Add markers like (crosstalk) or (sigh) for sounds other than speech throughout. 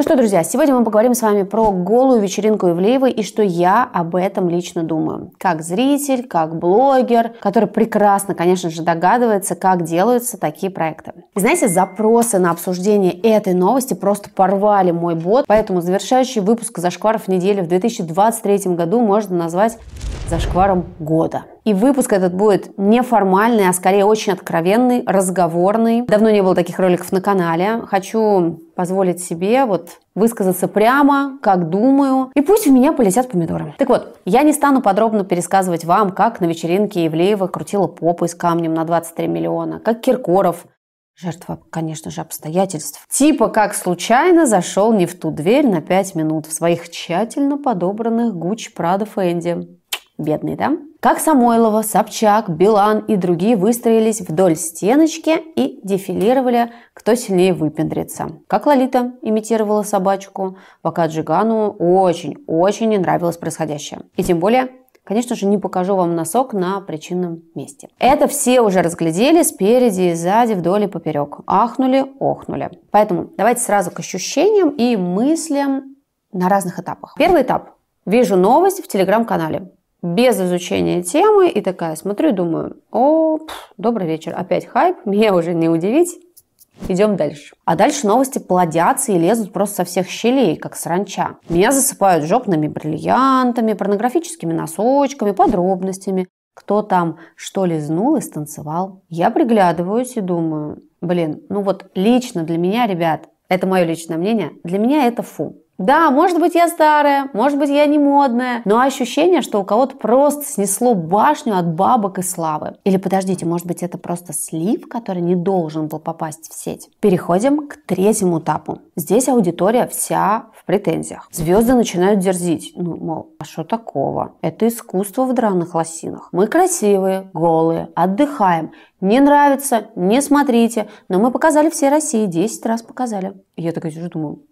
Ну что, друзья, сегодня мы поговорим с вами про голую вечеринку Ивлеевой и что я об этом лично думаю. Как зритель, как блогер, который прекрасно, конечно же, догадывается, как делаются такие проекты. И знаете, запросы на обсуждение этой новости просто порвали мой бот, поэтому завершающий выпуск «Зашкваров недели» в 2023 году можно назвать «Зашкваром года». И выпуск этот будет неформальный, а скорее очень откровенный, разговорный. Давно не было таких роликов на канале. Хочу позволить себе вот высказаться прямо, как думаю, и пусть у меня полетят помидоры. Так вот, я не стану подробно пересказывать вам, как на вечеринке Евлеева крутила попой с камнем на 23 миллиона, как Киркоров Жертва, конечно же, обстоятельств. Типа как случайно зашел не в ту дверь на пять минут в своих тщательно подобранных Гуч Прадо Фэнди. Бедный, да? Как Самойлова, Собчак, Билан и другие выстроились вдоль стеночки и дефилировали, кто сильнее выпендрится. Как Лолита имитировала собачку, пока Джигану очень-очень не нравилось происходящее. И тем более Конечно же, не покажу вам носок на причинном месте. Это все уже разглядели спереди и сзади, вдоль и поперек. Ахнули, охнули. Поэтому давайте сразу к ощущениям и мыслям на разных этапах. Первый этап. Вижу новость в телеграм-канале без изучения темы и такая смотрю думаю, о, пф, добрый вечер, опять хайп, (laughs) меня уже не удивить. Идем дальше. А дальше новости плодятся и лезут просто со всех щелей, как сранча. Меня засыпают жопными бриллиантами, порнографическими носочками, подробностями. Кто там что лизнул и станцевал. Я приглядываюсь и думаю, блин, ну вот лично для меня, ребят, это мое личное мнение, для меня это фу. Да, может быть, я старая, может быть, я не модная, но ощущение, что у кого-то просто снесло башню от бабок и славы. Или подождите, может быть, это просто слив, который не должен был попасть в сеть. Переходим к третьему этапу. Здесь аудитория вся в претензиях. Звезды начинают дерзить. Ну, мол, а что такого? Это искусство в драных лосинах. Мы красивые, голые, отдыхаем. Не нравится, не смотрите. Но мы показали всей России, 10 раз показали. Я такая сижу, думаю,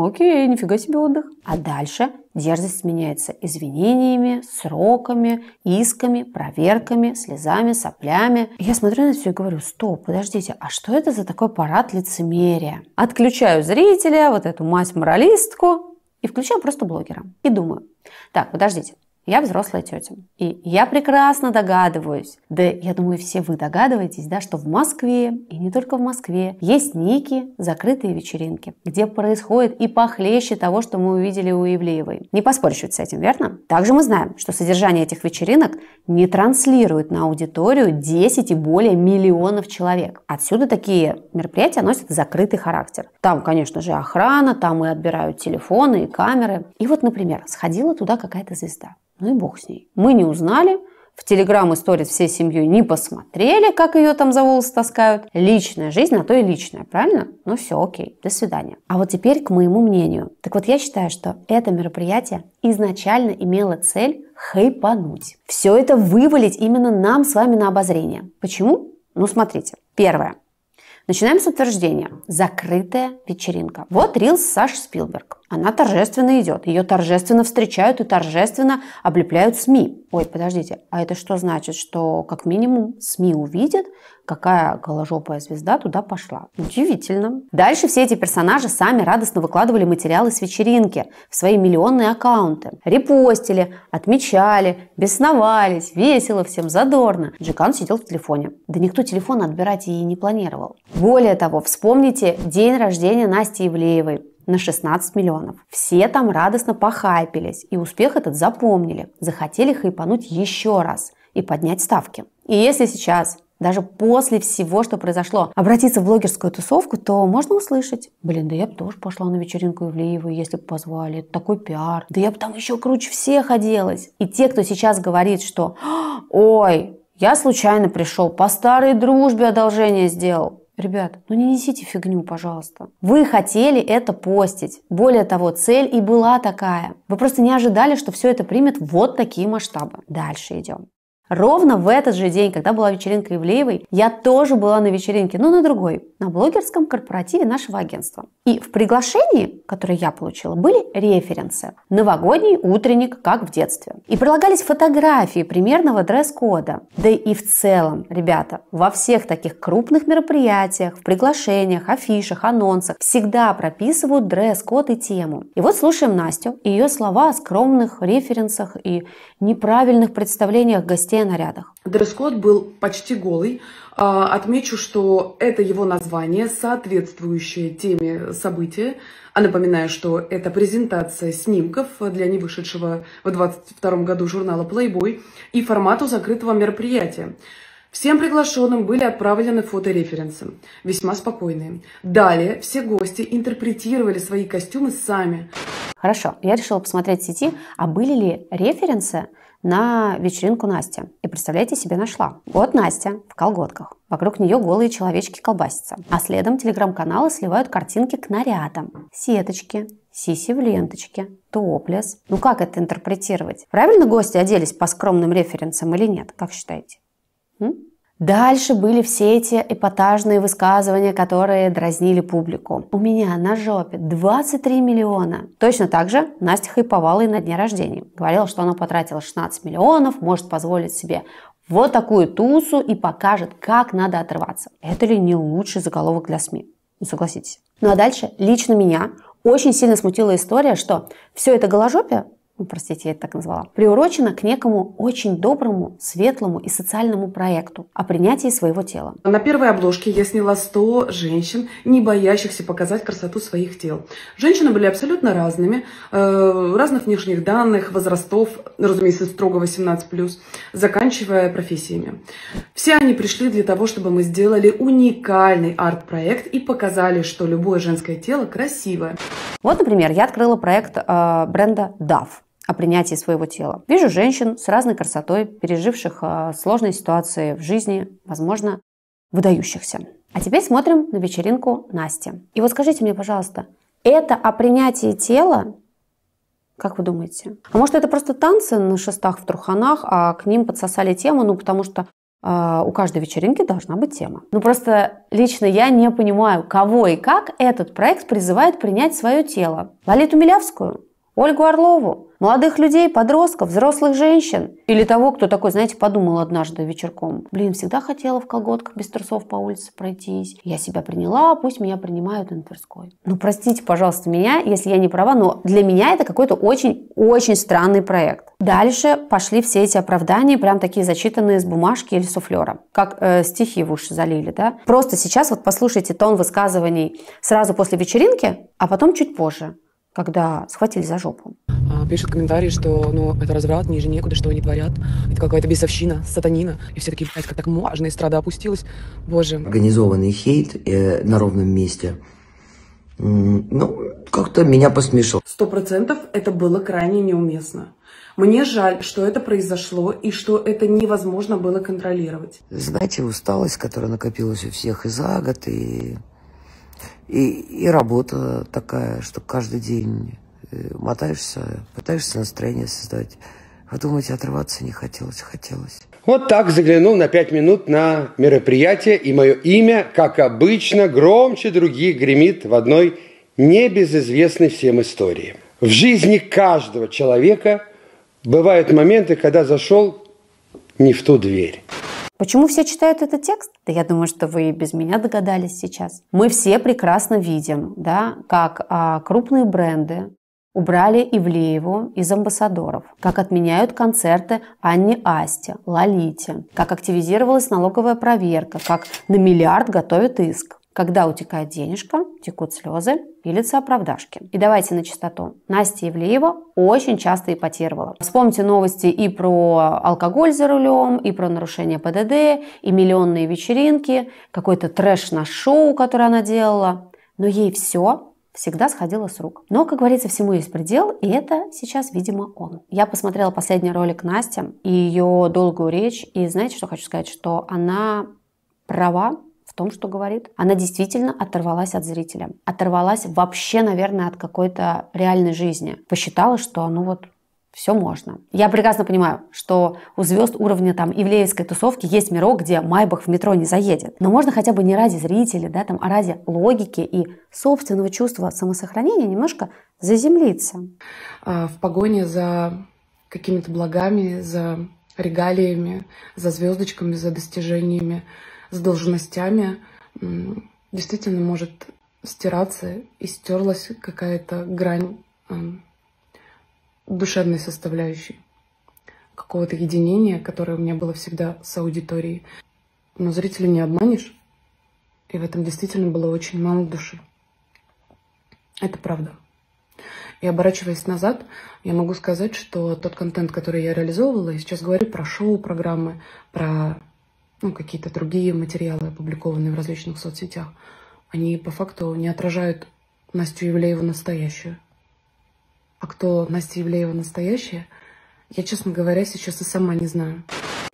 Окей, нифига себе отдых. А дальше дерзость меняется извинениями, сроками, исками, проверками, слезами, соплями. Я смотрю на все и говорю, стоп, подождите, а что это за такой парад лицемерия? Отключаю зрителя, вот эту мать-моралистку, и включаю просто блогера. И думаю, так, подождите, я взрослая тетя. И я прекрасно догадываюсь, да я думаю, все вы догадываетесь, да, что в Москве, и не только в Москве, есть некие закрытые вечеринки, где происходит и похлеще того, что мы увидели у Ивлеевой. Не поспоришь ведь с этим, верно? Также мы знаем, что содержание этих вечеринок не транслирует на аудиторию 10 и более миллионов человек. Отсюда такие мероприятия носят закрытый характер. Там, конечно же, охрана, там и отбирают телефоны и камеры. И вот, например, сходила туда какая-то звезда. Ну и бог с ней. Мы не узнали, в Телеграм истории всей семьей не посмотрели, как ее там за волосы таскают. Личная жизнь, а то и личная, правильно? Ну все, окей, до свидания. А вот теперь к моему мнению. Так вот, я считаю, что это мероприятие изначально имело цель хайпануть. Все это вывалить именно нам с вами на обозрение. Почему? Ну смотрите. Первое. Начинаем с утверждения. Закрытая вечеринка. Вот Рилс Саш Спилберг. Она торжественно идет, ее торжественно встречают и торжественно облепляют СМИ. Ой, подождите, а это что значит, что как минимум СМИ увидят, какая голожопая звезда туда пошла? Удивительно. Дальше все эти персонажи сами радостно выкладывали материалы с вечеринки в свои миллионные аккаунты. Репостили, отмечали, бесновались, весело, всем задорно. Джекан сидел в телефоне. Да никто телефон отбирать и не планировал. Более того, вспомните день рождения Насти Ивлеевой на 16 миллионов. Все там радостно похайпились и успех этот запомнили, захотели хайпануть еще раз и поднять ставки. И если сейчас даже после всего, что произошло, обратиться в блогерскую тусовку, то можно услышать. Блин, да я бы тоже пошла на вечеринку Ивлеевой, если бы позвали. Это такой пиар. Да я бы там еще круче всех оделась. И те, кто сейчас говорит, что «Ой, я случайно пришел, по старой дружбе одолжение сделал», Ребят, ну не несите фигню, пожалуйста. Вы хотели это постить. Более того, цель и была такая. Вы просто не ожидали, что все это примет вот такие масштабы. Дальше идем. Ровно в этот же день, когда была вечеринка Ивлеевой, я тоже была на вечеринке, но на другой, на блогерском корпоративе нашего агентства. И в приглашении, которое я получила, были референсы. Новогодний утренник, как в детстве. И прилагались фотографии примерного дресс-кода. Да и в целом, ребята, во всех таких крупных мероприятиях, в приглашениях, афишах, анонсах всегда прописывают дресс-код и тему. И вот слушаем Настю и ее слова о скромных референсах и неправильных представлениях гостей все нарядах. Дресс-код был почти голый. А, отмечу, что это его название, соответствующее теме события. А напоминаю, что это презентация снимков для невышедшего в 2022 году журнала Playboy и формату закрытого мероприятия. Всем приглашенным были отправлены фотореференсы, весьма спокойные. Далее все гости интерпретировали свои костюмы сами. Хорошо, я решила посмотреть в сети, а были ли референсы, на вечеринку Настя. И представляете себе, нашла. Вот Настя в колготках. Вокруг нее голые человечки колбасятся. А следом телеграм-каналы сливают картинки к нарядам. Сеточки, сиси в ленточке, топлес. Ну как это интерпретировать? Правильно гости оделись по скромным референсам или нет? Как считаете? М? Дальше были все эти эпатажные высказывания, которые дразнили публику. У меня на жопе 23 миллиона. Точно так же Настя хайповала и на дне рождения. Говорила, что она потратила 16 миллионов, может позволить себе вот такую тусу и покажет, как надо отрываться. Это ли не лучший заголовок для СМИ? Ну, согласитесь. Ну а дальше лично меня очень сильно смутила история, что все это голожопие ну, простите, я это так назвала, приурочена к некому очень доброму, светлому и социальному проекту о принятии своего тела. На первой обложке я сняла 100 женщин, не боящихся показать красоту своих тел. Женщины были абсолютно разными, э, разных внешних данных, возрастов, разумеется, строго 18+, заканчивая профессиями. Все они пришли для того, чтобы мы сделали уникальный арт-проект и показали, что любое женское тело красивое. Вот, например, я открыла проект э, бренда DAF о принятии своего тела. Вижу женщин с разной красотой, переживших а, сложные ситуации в жизни, возможно, выдающихся. А теперь смотрим на вечеринку Насти. И вот скажите мне, пожалуйста, это о принятии тела? Как вы думаете? А может, это просто танцы на шестах в труханах, а к ним подсосали тему, ну, потому что э, у каждой вечеринки должна быть тема. Ну, просто лично я не понимаю, кого и как этот проект призывает принять свое тело. Лолиту Милявскую? Ольгу Орлову? Молодых людей, подростков, взрослых женщин. Или того, кто такой, знаете, подумал однажды вечерком. Блин, всегда хотела в колготках без трусов по улице пройтись. Я себя приняла, пусть меня принимают на Тверской. Ну, простите, пожалуйста, меня, если я не права, но для меня это какой-то очень-очень странный проект. Дальше пошли все эти оправдания, прям такие зачитанные с бумажки или суфлера, как э, стихи в уши залили, да? Просто сейчас вот послушайте тон высказываний сразу после вечеринки, а потом чуть позже когда схватили за жопу. А, Пишет комментарии, что ну, это разврат, ниже некуда, что они творят. Это какая-то бесовщина, сатанина. И все такие, блядь, как так можно, страда опустилась. Боже. Организованный хейт э, на ровном месте. Ну, как-то меня посмешил. Сто процентов это было крайне неуместно. Мне жаль, что это произошло и что это невозможно было контролировать. Знаете, усталость, которая накопилась у всех и за год, и и, и работа такая, что каждый день э, мотаешься, пытаешься настроение создать. А думать, отрываться не хотелось, хотелось. Вот так заглянул на пять минут на мероприятие, и мое имя, как обычно, громче других гремит в одной небезызвестной всем истории. В жизни каждого человека бывают моменты, когда зашел не в ту дверь. Почему все читают этот текст? Да я думаю, что вы и без меня догадались сейчас. Мы все прекрасно видим, да, как а, крупные бренды убрали Ивлееву из амбассадоров, как отменяют концерты Анни Асте, Лолите, как активизировалась налоговая проверка, как на миллиард готовят иск. Когда утекает денежка, текут слезы, пилятся оправдашки. И давайте на чистоту. Настя Ивлеева очень часто ипотировала. Вспомните новости и про алкоголь за рулем, и про нарушение ПДД, и миллионные вечеринки, какой-то трэш на шоу, которое она делала. Но ей все всегда сходило с рук. Но, как говорится, всему есть предел, и это сейчас, видимо, он. Я посмотрела последний ролик Насти и ее долгую речь, и знаете, что хочу сказать, что она права том, что говорит. Она действительно оторвалась от зрителя. Оторвалась вообще, наверное, от какой-то реальной жизни. Посчитала, что ну вот все можно. Я прекрасно понимаю, что у звезд уровня там ивлеевской тусовки есть мирок, где Майбах в метро не заедет. Но можно хотя бы не ради зрителей, да, там, а ради логики и собственного чувства самосохранения немножко заземлиться. А, в погоне за какими-то благами, за регалиями, за звездочками, за достижениями с должностями действительно может стираться и стерлась какая-то грань душевной составляющей какого-то единения, которое у меня было всегда с аудиторией. Но зрителя не обманешь, и в этом действительно было очень мало души. Это правда. И оборачиваясь назад, я могу сказать, что тот контент, который я реализовывала, и сейчас говорю про шоу-программы, про ну, какие-то другие материалы, опубликованные в различных соцсетях, они по факту не отражают Настю Евлееву настоящую. А кто Настя Евлеева настоящая, я, честно говоря, сейчас и сама не знаю.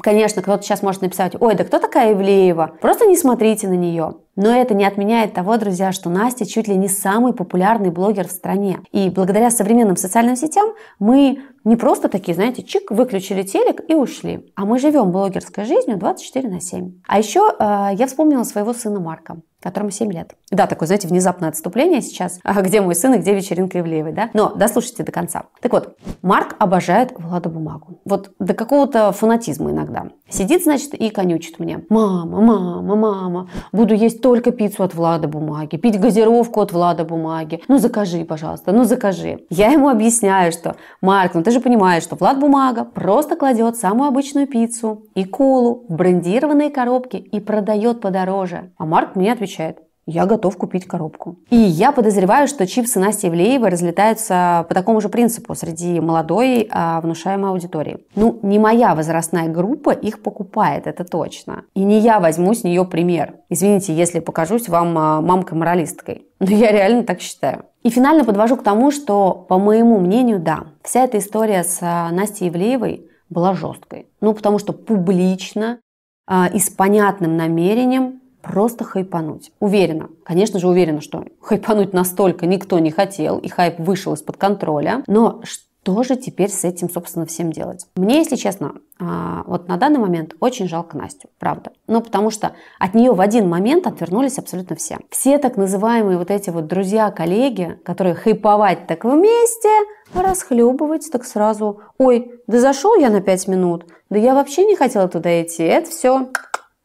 Конечно, кто-то сейчас может написать, ой, да кто такая Евлеева? Просто не смотрите на нее. Но это не отменяет того, друзья, что Настя чуть ли не самый популярный блогер в стране. И благодаря современным социальным сетям мы не просто такие, знаете, чик, выключили телек и ушли. А мы живем блогерской жизнью 24 на 7. А еще э, я вспомнила своего сына Марка которому 7 лет. Да, такое, знаете, внезапное отступление сейчас. А (laughs) где мой сын и где вечеринка Ивлеевой, да? Но дослушайте до конца. Так вот, Марк обожает Влада Бумагу. Вот до какого-то фанатизма иногда. Сидит, значит, и конючит мне. Мама, мама, мама, буду есть только пиццу от Влада Бумаги, пить газировку от Влада Бумаги. Ну закажи, пожалуйста, ну закажи. Я ему объясняю, что Марк, ну ты же понимаешь, что Влад Бумага просто кладет самую обычную пиццу и колу в брендированные коробки и продает подороже. А Марк мне отвечает, я готов купить коробку. И я подозреваю, что чипсы Насти Ивлеевой разлетаются по такому же принципу среди молодой а, внушаемой аудитории. Ну, не моя возрастная группа их покупает, это точно. И не я возьму с нее пример. Извините, если покажусь вам а, мамкой-моралисткой. Но я реально так считаю. И финально подвожу к тому, что, по моему мнению, да, вся эта история с а, Настей Ивлеевой была жесткой. Ну, потому что публично, а, и с понятным намерением просто хайпануть. Уверена, конечно же уверена, что хайпануть настолько никто не хотел, и хайп вышел из-под контроля, но что же теперь с этим, собственно, всем делать? Мне, если честно, а, вот на данный момент очень жалко Настю, правда. Ну, потому что от нее в один момент отвернулись абсолютно все. Все так называемые вот эти вот друзья-коллеги, которые хайповать так вместе, а расхлебывать так сразу. Ой, да зашел я на пять минут, да я вообще не хотела туда идти, это все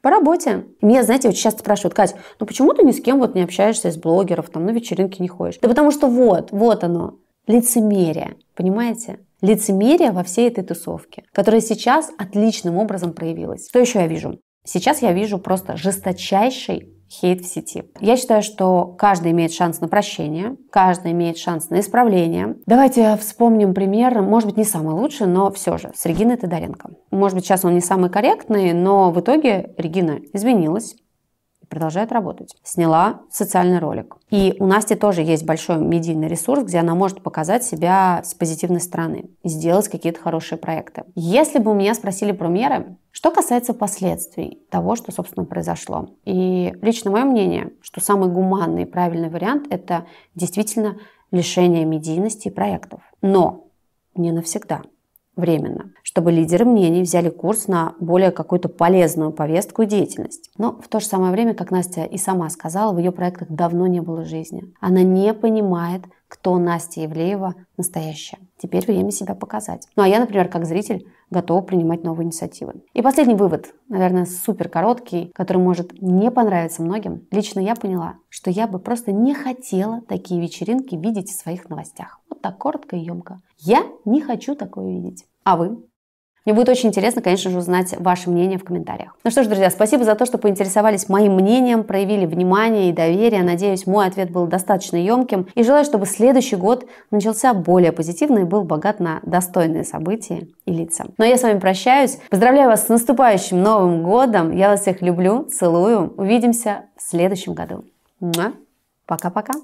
по работе. Меня, знаете, очень часто спрашивают, Кать, ну почему ты ни с кем вот не общаешься из блогеров, там на вечеринки не ходишь? Да потому что вот, вот оно, лицемерие, понимаете? Лицемерие во всей этой тусовке, которая сейчас отличным образом проявилась. Что еще я вижу? Сейчас я вижу просто жесточайший хейт в сети. Я считаю, что каждый имеет шанс на прощение, каждый имеет шанс на исправление. Давайте вспомним пример, может быть, не самый лучший, но все же, с Региной Тодоренко. Может быть, сейчас он не самый корректный, но в итоге Регина извинилась, продолжает работать. Сняла социальный ролик. И у Насти тоже есть большой медийный ресурс, где она может показать себя с позитивной стороны и сделать какие-то хорошие проекты. Если бы у меня спросили про меры, что касается последствий того, что, собственно, произошло. И лично мое мнение, что самый гуманный и правильный вариант – это действительно лишение медийности и проектов. Но не навсегда временно, чтобы лидеры мнений взяли курс на более какую-то полезную повестку и деятельность. Но в то же самое время, как Настя и сама сказала, в ее проектах давно не было жизни. Она не понимает, кто Настя Евлеева настоящая. Теперь время себя показать. Ну а я, например, как зритель, готова принимать новые инициативы. И последний вывод, наверное, супер короткий, который может не понравиться многим. Лично я поняла, что я бы просто не хотела такие вечеринки видеть в своих новостях. Вот так коротко и емко. Я не хочу такое видеть. А вы? Мне будет очень интересно, конечно же, узнать ваше мнение в комментариях. Ну что ж, друзья, спасибо за то, что поинтересовались моим мнением, проявили внимание и доверие. Надеюсь, мой ответ был достаточно емким. И желаю, чтобы следующий год начался более позитивно и был богат на достойные события и лица. Ну а я с вами прощаюсь. Поздравляю вас с наступающим Новым годом. Я вас всех люблю, целую. Увидимся в следующем году. Пока-пока.